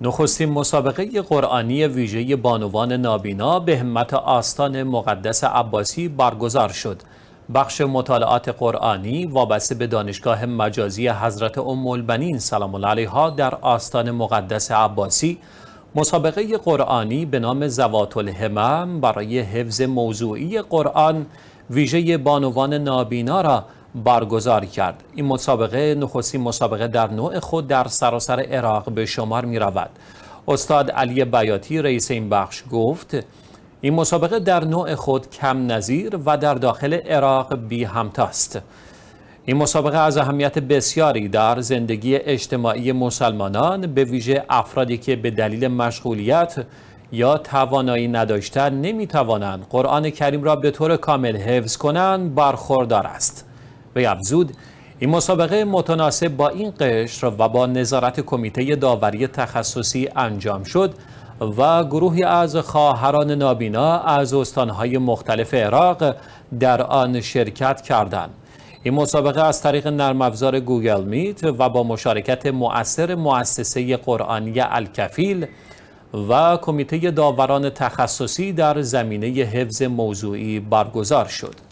نخستین مسابقه قرآنی ویژه بانوان نابینا به همت آستان مقدس عباسی برگزار شد. بخش مطالعات قرآنی وابسته به دانشگاه مجازی حضرت ام البنین سلام الله علیها در آستان مقدس عباسی مسابقه قرآنی به نام زوات الهمم برای حفظ موضوعی قرآن ویژه بانوان نابینا را برگزار کرد این مسابقه نخستین مسابقه در نوع خود در سراسر عراق به شمار می رود استاد علی بیاتی رئیس این بخش گفت این مسابقه در نوع خود کم نظیر و در داخل عراق بی همتاست این مسابقه از اهمیت بسیاری در زندگی اجتماعی مسلمانان به ویژه افرادی که به دلیل مشغولیت یا توانایی نداشتن نمیتوانند قرآن کریم را به طور کامل حفظ کنند برخوردار است وی افزود این مسابقه متناسب با این قشر و با نظارت کمیته داوری تخصصی انجام شد و گروهی از خواهران نابینا از استانهای مختلف عراق در آن شرکت کردند. این مسابقه از طریق نرم گوگل میت و با مشارکت مؤثر مؤسسه قرآنی الکفیل و کمیته داوران تخصصی در زمینه حفظ موضوعی برگزار شد.